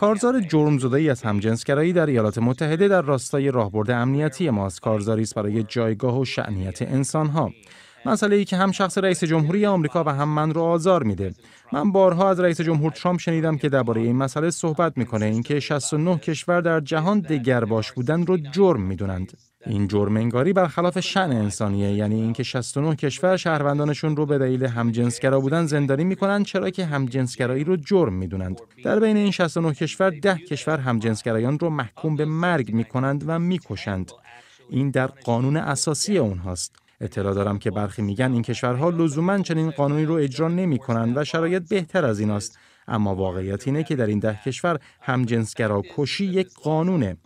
کارزار جرمزدایی از همجنسگرایی در ایالات متحده در راستای راهبرد امنیتی ماست کارزاری است برای جایگاه و شعنیت ها. مسئله ای که هم شخص رئیس جمهوری آمریکا و هم من رو آزار میده من بارها از رئیس جمهور ترامپ شنیدم که درباره این مسئله صحبت میکنه اینکه 69 کشور در جهان دگرباش بودن رو جرم میدونند این جرم انگاری برخلاف شن انسانیه یعنی اینکه 69 کشور شهروندانشون رو به دلیل همجنسگرا بودن زندانی میکنن چرا که همجنسگرایی رو جرم میدونند در بین این 69 کشور 10 کشور همجنسگرایان رو محکوم به مرگ میکنند و میکشند این در قانون اساسی اونهاست اطلاع دارم که برخی میگن این کشورها لزوما چنین قانونی رو اجرا نمیکنند و شرایط بهتر از ایناست اما واقعیت اینه که در این ده کشور همجنسگرا کشی یک قانونه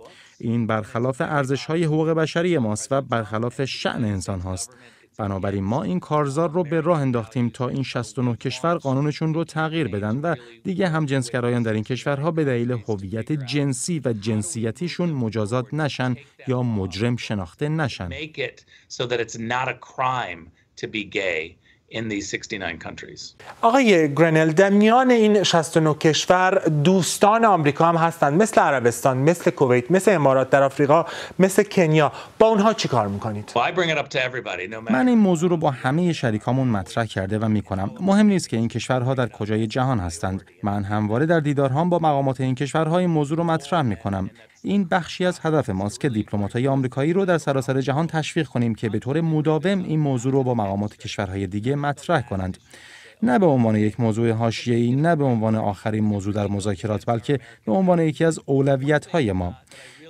این برخلاف ارزش های حقوق بشری ماست و برخلاف شعن انسان هاست بنابراین ما این کارزار رو به راه انداختیم تا این 69 کشور قانونشون رو تغییر بدن و دیگه هم جنسگرایان در این کشورها به دلیل هویت جنسی و جنسیتیشون مجازات نشن یا مجرم شناخته نشن. in these 69 countries. آقای گرنل در این 69 کشور دوستان آمریکا هم هستند مثل عربستان مثل کویت مثل امارات در آفریقا مثل کنیا با اونها چی کار میکنید من این موضوع رو با همه شریکامون مطرح کرده و میکنم مهم نیست که این کشورها در کجای جهان هستند من همواره در دیدارهام با مقامات این کشورهای این موضوع رو مطرح میکنم این بخشی از هدف ماست که دیپلمات‌های آمریکایی رو در سراسر جهان تشویق کنیم که به طور مداوم این موضوع رو با مقامات کشورهای دیگه مطرح کنند. نه به عنوان یک موضوع حاشیه‌ای نه به عنوان آخرین موضوع در مذاکرات بلکه به عنوان یکی از های ما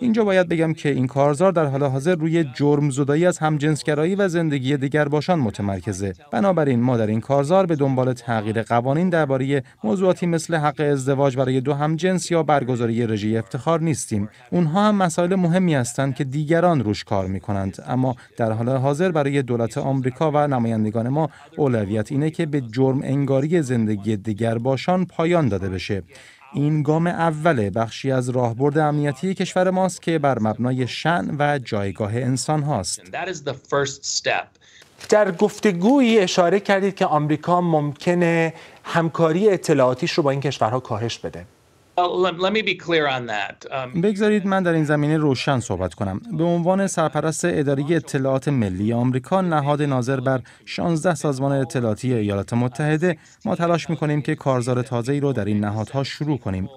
اینجا باید بگم که این کارزار در حال حاضر روی جرم زدایی از همجنسگرایی و زندگی دیگر باشان متمرکزه بنابراین ما در این کارزار به دنبال تغییر قوانین درباره موضوعاتی مثل حق ازدواج برای دو همجنس یا برگزاری رژه افتخار نیستیم اونها هم مسائل مهمی هستند که دیگران روش کار میکنند اما در حال حاضر برای دولت آمریکا و نمایندگان ما اولویت اینه که به جرم انگاری زندگی باشان پایان داده بشه این گام اول بخشی از راهبرد امنیتی کشور ماست که بر مبنای شن و جایگاه انسان هاست. در گفتگویی اشاره کردید که آمریکا ممکنه همکاری اطلاعاتیش رو با این کشورها کاهش بده. Um, بگذارید من در این زمینه روشن صحبت کنم. به عنوان سرپرست اداری اطلاعات ملی آمریکا نهاد ناظر بر 16 سازمان اطلاعاتی ایالات متحده ما تلاش میکنیم که کارزار تازه ای رو در این نهادها شروع کنیم.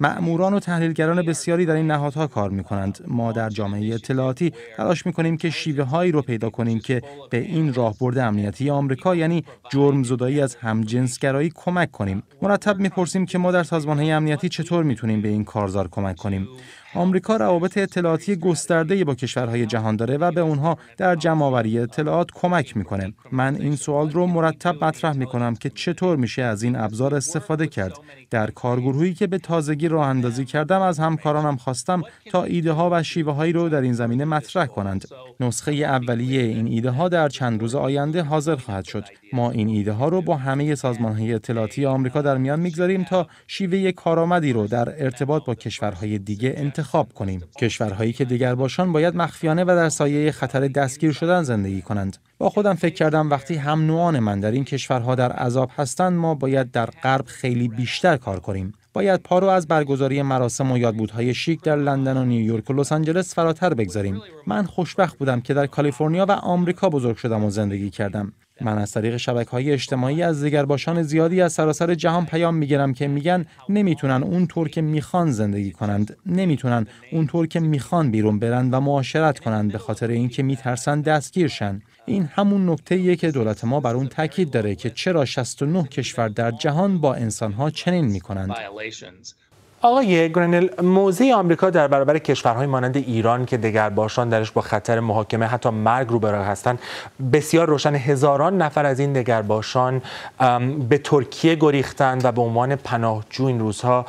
معموران و تحلیلگران بسیاری در این نهادها کار می کنند. ما در جامعه اطلاعاتی تلاش می کنیم که شیوه هایی رو پیدا کنیم که به این راهبرد امنیتی آمریکا یعنی جرم زدایی از همجنسگرایی کمک کنیم. مرتب پرسیم که ما در سازمان های امنیتی چطور میتونیم به این کارزار کمک کنیم. آمریکا روابط اطلاعاتی گسترده با کشورهای جهان داره و به اونها در جمعآوری اطلاعات کمک میکنه من این سوال رو مرتب مطرح میکنم که چطور میشه از این ابزار استفاده کرد در کارگروهی که به تازگی راه اندازی کردم از همکارانم خواستم تا ایده ها و شیوه هایی رو در این زمینه مطرح کنند نسخه اولیه این ایده ها در چند روز آینده حاضر خواهد شد ما این ایده ها رو با همه سازمان های اطلاعاتی آمریکا در میان میگذاریم تا شیوه کارآمدی رو در ارتباط با کشورهای دیگه انتخاب انتخاب کنیم کشورهایی که دیگر باشان باید مخفیانه و در سایه خطر دستگیر شدن زندگی کنند با خودم فکر کردم وقتی هم نوعان من در این کشورها در عذاب هستند ما باید در غرب خیلی بیشتر کار کنیم باید پارو از برگزاری مراسم و یادبودهای شیک در لندن و نیویورک و لس آنجلس فراتر بگذاریم من خوشبخت بودم که در کالیفرنیا و آمریکا بزرگ شدم و زندگی کردم من از طریق شبکه های اجتماعی از باشان زیادی از سراسر جهان پیام میگیرم که میگن نمیتونن اونطور که میخوان زندگی کنند نمیتونن اونطور که میخوان بیرون برند و معاشرت کنند به خاطر اینکه میترسن دستگیرشن این همون نکته که دولت ما بر اون تاکید داره که چرا 69 کشور در جهان با انسانها چنین میکنند آقای گرنل موضع آمریکا در برابر کشورهای مانند ایران که دگر باشان درش با خطر محاکمه حتی مرگ روبرو هستند بسیار روشن هزاران نفر از این باشان به ترکیه گریختند و به عنوان پناهجو این روزها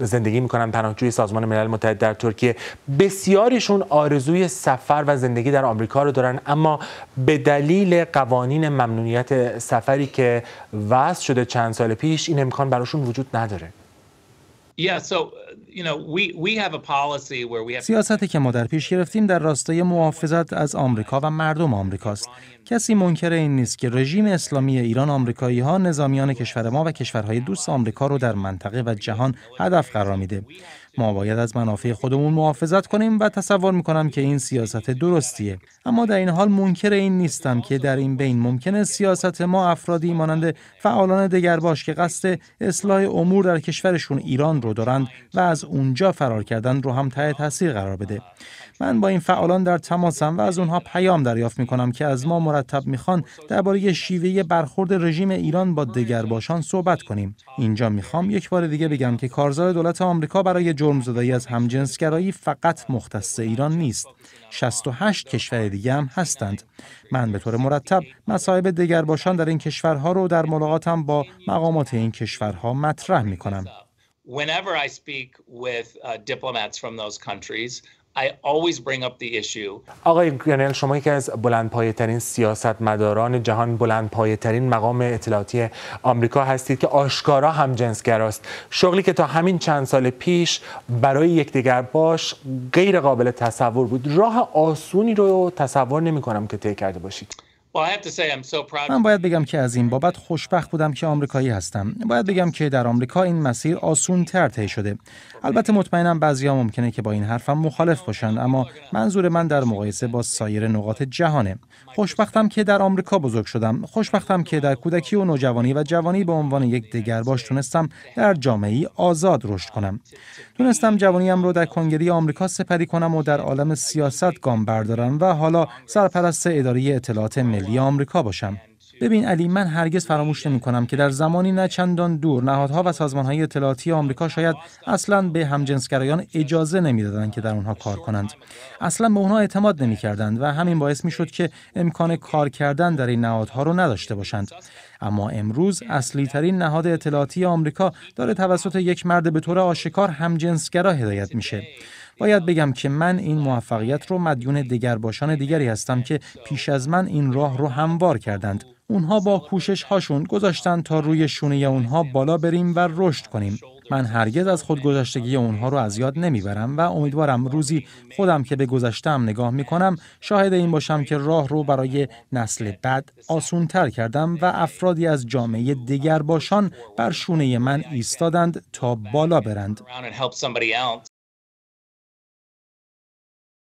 زندگی میکنن پناهجوی سازمان ملل متحد در ترکیه بسیاریشون آرزوی سفر و زندگی در آمریکا رو دارن اما به دلیل قوانین ممنونیت سفری که وضع شده چند سال پیش این امکان براشون وجود نداره Yeah. So سیاستی که ما در پیش گرفتیم در راستای محافظت از آمریکا و مردم آمریکاست. کسی منکر این نیست که رژیم اسلامی ایران آمریکایی ها نظامیان کشور ما و کشورهای دوست آمریکا رو در منطقه و جهان هدف قرار میده. ما باید از منافع خودمون محافظت کنیم و تصور میکنم که این سیاست درستیه اما در این حال منکر این نیستم که در این بین ممکنه سیاست ما افرادی مانند فعالان دگرباش که قصد اصلاح امور در کشورشون ایران رو دارند و از اونجا فرار کردن رو هم تحت تاثیر قرار بده من با این فعالان در تماسم و از اونها پیام دریافت میکنم که از ما مرتب میخوان درباره شیوه برخورد رژیم ایران با باشان صحبت کنیم اینجا میخوام یک بار دیگه بگم که کارزار دولت آمریکا برای جرم زدایی از همجنسگرایی فقط مختص ایران نیست 68 کشور دیگه هم هستند من به طور مرتب مصائب باشان در این کشورها رو در ملاقاتم با مقامات این کشورها مطرح میکنم whenever I speak with uh, diplomats from those countries, I always bring up the issue. آقای شما یکی از بلندپایه ترین سیاست مداران جهان بلندپایه ترین مقام اطلاعاتی آمریکا هستید که آشکارا هم است شغلی که تا همین چند سال پیش برای یکدیگر باش غیر قابل تصور بود راه آسونی رو تصور نمی کنم که طی کرده باشید من باید بگم که از این بابت خوشبخت بودم که آمریکایی هستم. باید بگم که در آمریکا این مسیر آسون تر طی شده. البته مطمئنم بعضی ها ممکنه که با این حرفم مخالف باشن اما منظور من در مقایسه با سایر نقاط جهانه. خوشبختم که در آمریکا بزرگ شدم. خوشبختم که در کودکی و نوجوانی و جوانی به عنوان یک باش تونستم در جامعه آزاد رشد کنم. تونستم جوانیم رو در کنگره آمریکا سپری کنم و در عالم سیاست گام بردارم و حالا سرپرست اداره اطلاعات ملی یا آمریکا باشم ببین علی من هرگز فراموش نمی کنم که در زمانی نه چندان دور نهادها و سازمانهای اطلاعاتی آمریکا شاید اصلا به همجنسگرایان اجازه نمیدادند که در آنها کار کنند اصلا به آنها اعتماد نمیکردند و همین باعث می شد که امکان کار کردن در این نهادها رو نداشته باشند اما امروز اصلی ترین نهاد اطلاعاتی آمریکا داره توسط یک مرد به طور آشکار همجنسگرا هدایت میشه باید بگم که من این موفقیت رو مدیون باشان دیگری هستم که پیش از من این راه رو هموار کردند اونها با کوشش هاشون گذاشتن تا روی شونه اونها بالا بریم و رشد کنیم من هرگز از خود گذشتگی اونها رو از یاد نمیبرم و امیدوارم روزی خودم که به گذشتم نگاه میکنم شاهد این باشم که راه رو برای نسل بعد آسونتر کردم و افرادی از جامعه دیگر باشان بر شونه من ایستادند تا بالا برند